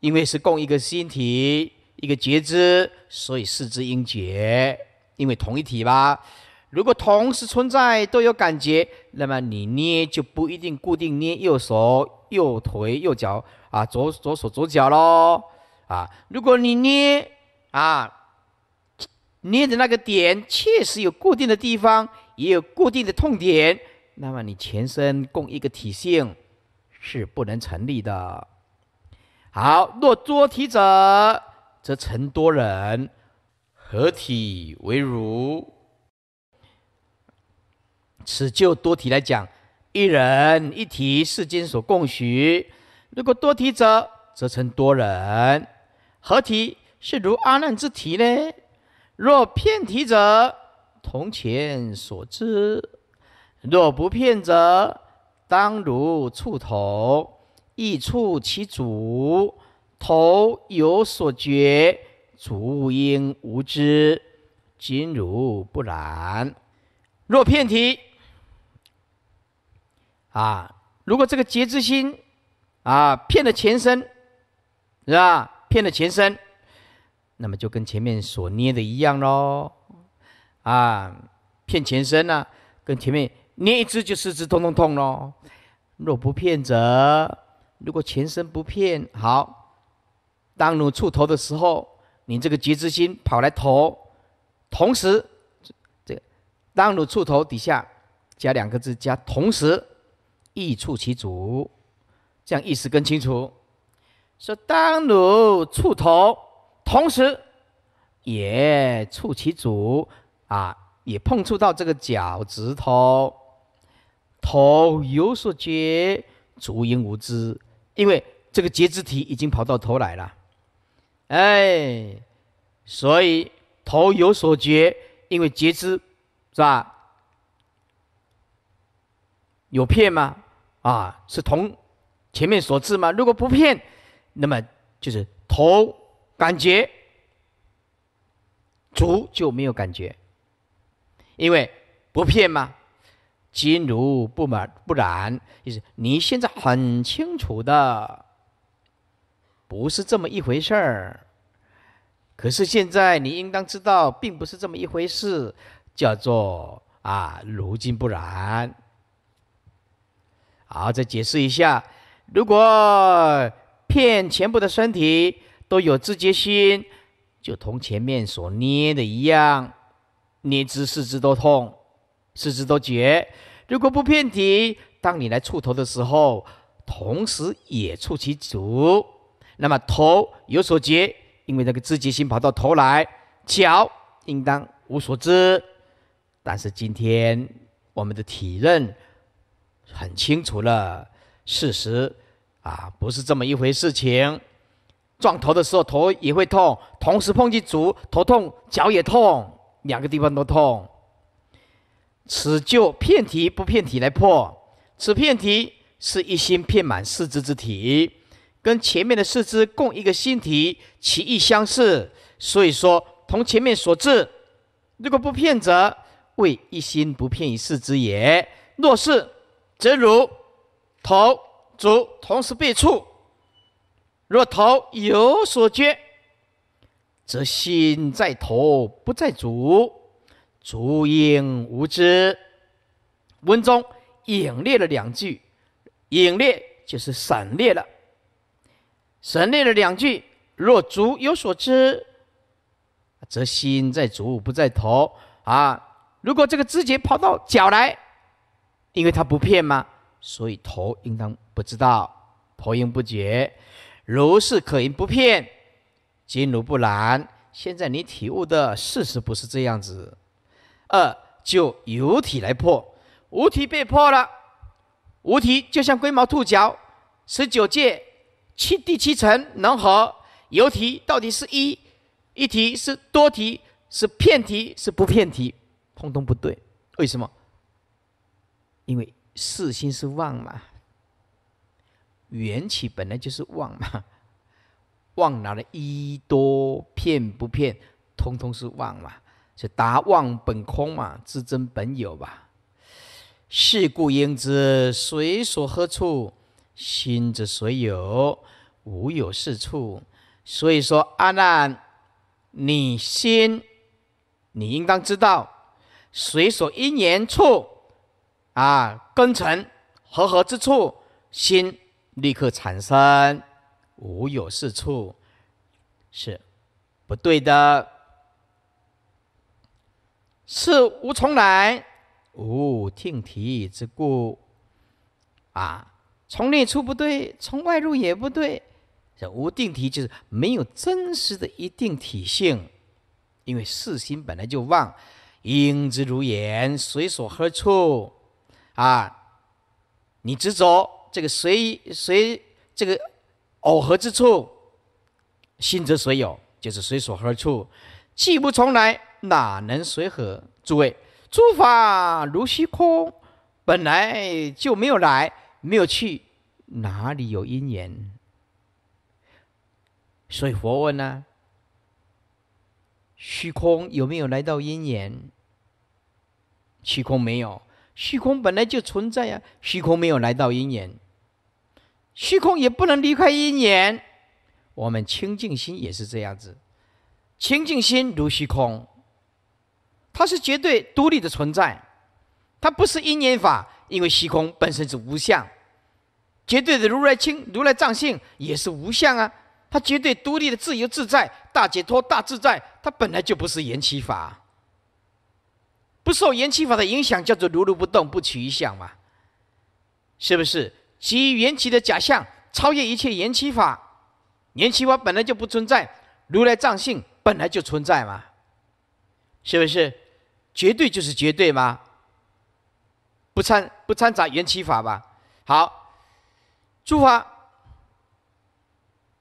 因为是共一个心体、一个觉知，所以四肢应觉。因为同一体吧，如果同时存在都有感觉，那么你捏就不一定固定捏右手、右腿、右脚啊，左左手、左脚喽啊。如果你捏啊捏的那个点确实有固定的地方，也有固定的痛点，那么你全身共一个体性是不能成立的。好，若多体者，则成多人合体为如。此就多体来讲，一人一体是间所共许。如果多体者，则成多人合体是如阿难之体呢？若骗体者，同前所知；若不骗者，当如触头。易触其足头有所觉，足应无知。今如不然，若骗题啊，如果这个节制心，啊，骗了前身，是吧？骗了前身，那么就跟前面所捏的一样喽。啊，骗前身呢，跟前面捏一只就四只痛痛痛喽。若不骗者。如果全身不片好，当你触头的时候，你这个觉知心跑来投，同时，这，当弩触头底下加两个字，加同时，亦触其足，这样意思更清楚。说当弩触头，同时也触其足，啊，也碰触到这个脚趾头，头有所觉，足应无知。因为这个截肢体已经跑到头来了，哎，所以头有所觉，因为截肢是吧？有骗吗？啊，是同前面所致吗？如果不骗，那么就是头感觉足就没有感觉，因为不骗吗？今如不满不然，意思你现在很清楚的不是这么一回事儿。可是现在你应当知道，并不是这么一回事，叫做啊，如今不然。好，再解释一下：如果骗全部的身体都有自觉心，就同前面所捏的一样，捏之四肢都痛。四肢都觉。如果不骗体，当你来触头的时候，同时也触其足，那么头有所觉，因为那个知觉心跑到头来，脚应当无所知。但是今天我们的体认很清楚了，事实啊不是这么一回事情。撞头的时候头也会痛，同时碰击足，头痛脚也痛，两个地方都痛。此就片体不片体来破，此片体是一心片满四肢之体，跟前面的四肢共一个心体，其意相似。所以说，同前面所至，如果不片者，谓一心不片于四肢也；若是，则如头足同时被触。若头有所觉，则心在头不在足。足应无知，文中隐列了两句，隐列就是省略了。省略了两句，若足有所知，则心在足不在头啊！如果这个知觉跑到脚来，因为他不骗嘛，所以头应当不知道，头应不觉。如是可应不骗，今如不然，现在你体悟的事实不是这样子。二就有题来破，无题被破了，无题就像龟毛兔脚，十九届七第七层能和有题到底是一一题是多题是骗题是不骗题，通通不对。为什么？因为四心是妄嘛，缘起本来就是妄嘛，妄哪的一多骗不骗，通通是妄嘛。是达望本空嘛？自真本有吧？是故应知，水所何处？心之所有，无有是处。所以说，阿难，你心，你应当知道，水所因缘处，啊，根尘合合之处，心立刻产生，无有是处，是不对的。是无从来，无定体之故。啊，从内出不对，从外入也不对。这无定体就是没有真实的一定体性，因为四心本来就妄，应之如眼，随所何处？啊，你执着这个随随这个耦合之处，心则所有就是随所何处，既不从来。哪能随和？诸位，诸法如虚空，本来就没有来，没有去，哪里有因缘？所以佛问呢：虚空有没有来到因缘？虚空没有，虚空本来就存在呀。虚空没有来到因缘，虚空也不能离开因缘。我们清净心也是这样子，清净心如虚空。它是绝对独立的存在，它不是因缘法，因为虚空本身是无相，绝对的如来清如来藏性也是无相啊，它绝对独立的自由自在、大解脱、大自在，它本来就不是缘起法，不受缘起法的影响，叫做如如不动、不取一相嘛，是不是？基于缘起的假象，超越一切缘起法，缘起法本来就不存在，如来藏性本来就存在嘛，是不是？绝对就是绝对吗？不掺不掺杂缘起法吧。好，诸法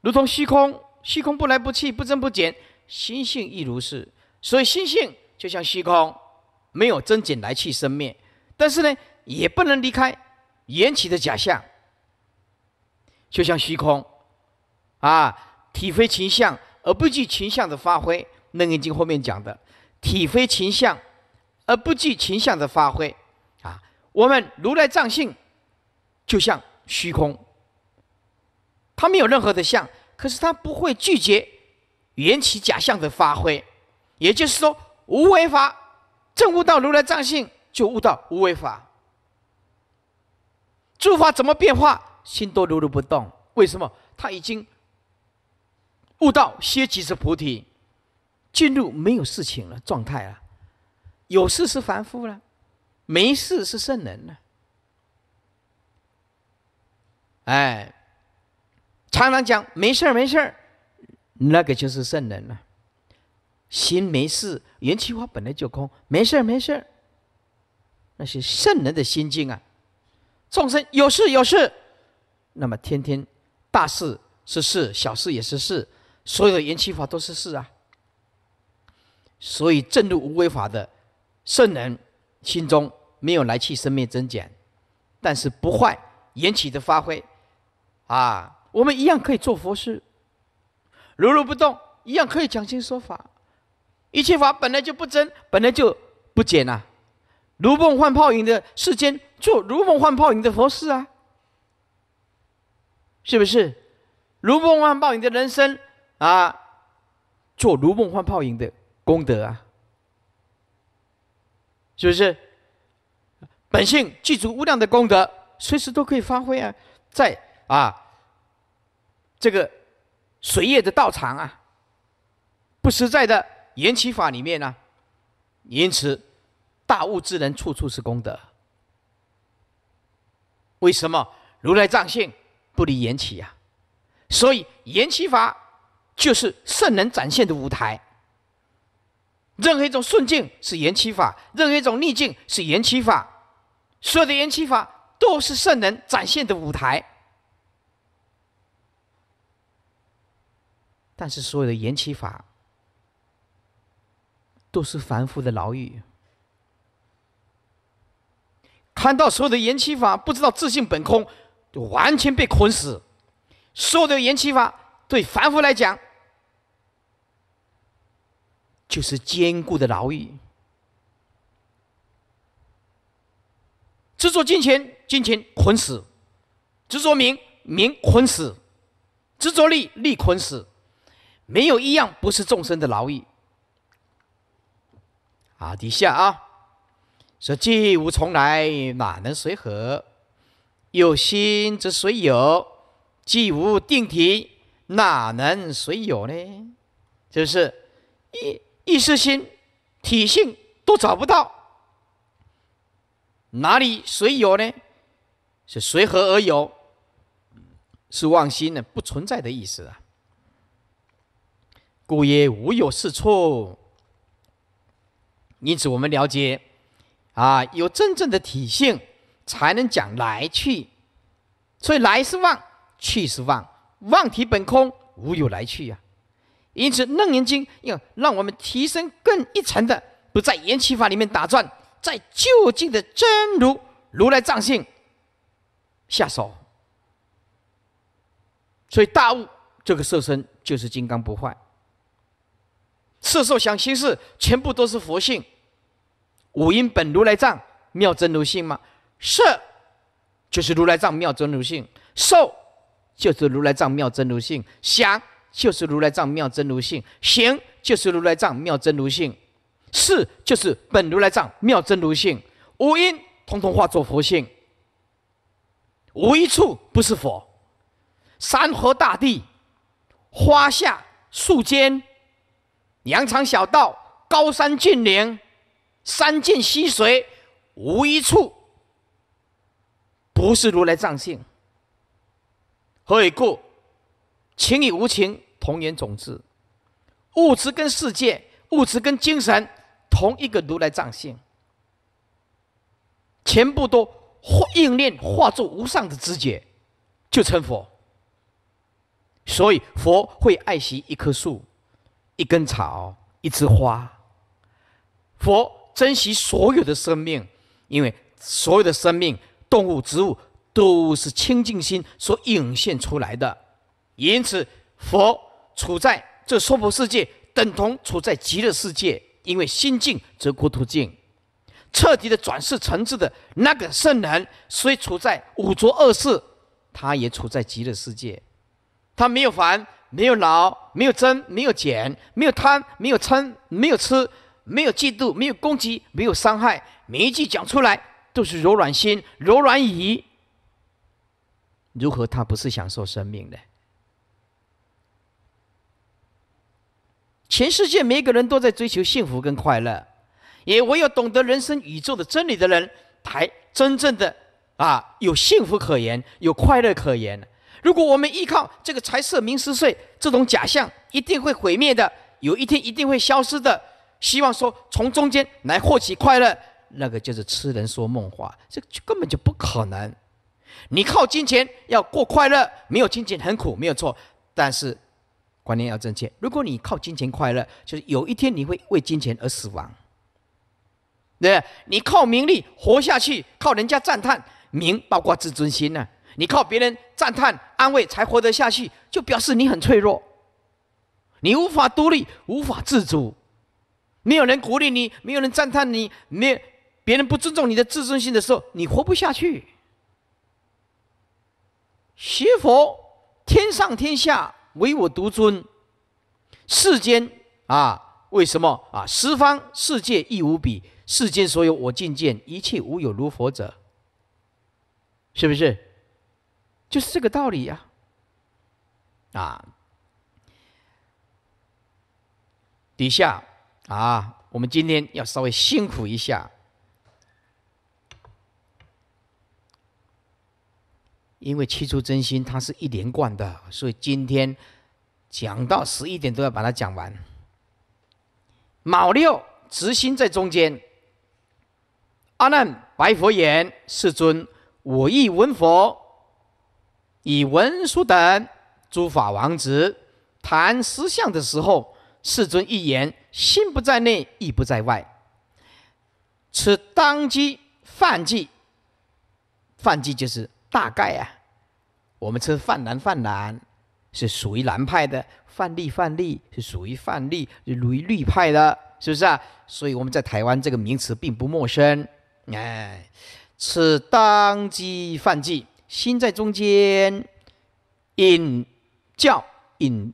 如同虚空，虚空不来不去，不增不减，心性亦如是。所以心性就像虚空，没有增减来去生灭，但是呢，也不能离开缘起的假象，就像虚空，啊，体非情相，而不具情相的发挥。楞严经后面讲的，体非情相。而不计情相的发挥，啊，我们如来藏性就像虚空，它没有任何的相，可是它不会拒绝缘起假象的发挥。也就是说，无为法证悟到如来藏性，就悟到无为法。诸法怎么变化，心都如如不动。为什么？他已经悟到歇即是菩提，进入没有事情了状态了。有事是凡夫了，没事是圣人了。哎，常常讲没事儿没事儿，那个就是圣人了。心没事，元气化本来就空，没事儿没事儿。那些圣人的心境啊，众生有事有事，那么天天大事是事，小事也是事，所有的元气法都是事啊。所以正入无为法的。圣人心中没有来去，生命增减，但是不坏，缘起的发挥，啊，我们一样可以做佛事，如如不动，一样可以讲经说法，一切法本来就不增，本来就不减呐，如梦幻泡影的世间做如梦幻泡影的佛事啊，是不是？如梦幻泡影的人生啊，做如梦幻泡影的功德啊。是不是？本性具足无量的功德，随时都可以发挥啊！在啊，这个随业的道场啊，不实在的缘起法里面呢，因此大悟之人处处是功德。为什么如来藏性不离缘起呀？所以缘起法就是圣人展现的舞台。任何一种顺境是延期法，任何一种逆境是延期法。所有的延期法都是圣人展现的舞台，但是所有的延期法都是凡夫的牢狱。看到所有的延期法，不知道自信本空，完全被捆死。所有的延期法对凡夫来讲。就是坚固的牢狱。执着金钱，金钱捆死；执着名名捆死；执着利利捆死，没有一样不是众生的劳役。啊，底下啊，说既无从来，哪能随和？有心则随有，既无定体，哪能随有呢？就是一。意识心、体性都找不到，哪里谁有呢？是随何而有？是妄心呢？不存在的意思啊。故曰无有是处。因此我们了解，啊，有真正的体性，才能讲来去。所以来是妄，去是妄，妄体本空，无有来去呀。因此，《楞严经》要让我们提升更一层的，不在言起法里面打转，在究竟的真如如来藏性下手。所以，大悟这个色身就是金刚不坏，色受想行识全部都是佛性，五音本如来藏，妙真如性嘛。色就是如来藏妙真如性，受就是如来藏妙真如性，想。就是如来藏妙真如性，行就是如来藏妙真如性，事就是本如来藏妙真如性，五因通通化作佛性，无一处不是佛。山河大地、花下树间、羊肠小道、高山峻岭、山涧溪水，无一处不是如来藏性。何以故？情与无情，同源种子，物质跟世界，物质跟精神，同一个如来藏性，全部都化应念化作无上的知觉，就成佛。所以佛会爱惜一棵树、一根草、一枝花，佛珍惜所有的生命，因为所有的生命，动物、植物，都是清净心所涌现出来的。因此，佛处在这娑婆世界，等同处在极乐世界。因为心净则国土净，彻底的转世成智的那个圣人，虽处在五浊恶世，他也处在极乐世界。他没有烦，没有恼，没有争，没有减，没有贪，没有嗔，没有吃，没有嫉妒，没有攻击，没有伤害。每一句讲出来，都是柔软心，柔软语。如何他不是享受生命的？全世界每个人都在追求幸福跟快乐，也唯有懂得人生宇宙的真理的人，才真正的啊有幸福可言，有快乐可言。如果我们依靠这个财色名食睡这种假象，一定会毁灭的，有一天一定会消失的。希望说从中间来获取快乐，那个就是痴人说梦话，这根本就不可能。你靠金钱要过快乐，没有金钱很苦，没有错，但是。观念要正确。如果你靠金钱快乐，就是有一天你会为金钱而死亡。对，你靠名利活下去，靠人家赞叹名，包括自尊心呢。你靠别人赞叹、安慰才活得下去，就表示你很脆弱，你无法独立，无法自主，没有人鼓励你，没有人赞叹你，没别人不尊重你的自尊心的时候，你活不下去。学佛，天上天下。唯我独尊，世间啊，为什么啊？十方世界亦无比，世间所有我尽见，一切无有如佛者，是不是？就是这个道理呀！啊，底下啊，我们今天要稍微辛苦一下。因为七出真心，它是一连贯的，所以今天讲到十一点都要把它讲完。卯六执心在中间。阿难白佛言：“世尊，我亦闻佛以文殊等诸法王子谈实相的时候，世尊一言：心不在内，意不在外。此当机犯忌，犯忌就是。”大概啊，我们吃泛蓝泛蓝，是属于蓝派的；泛绿泛绿是属于泛绿，属于绿派的，是不是啊？所以我们在台湾这个名词并不陌生。哎，是当机犯忌，心在中间，引教引。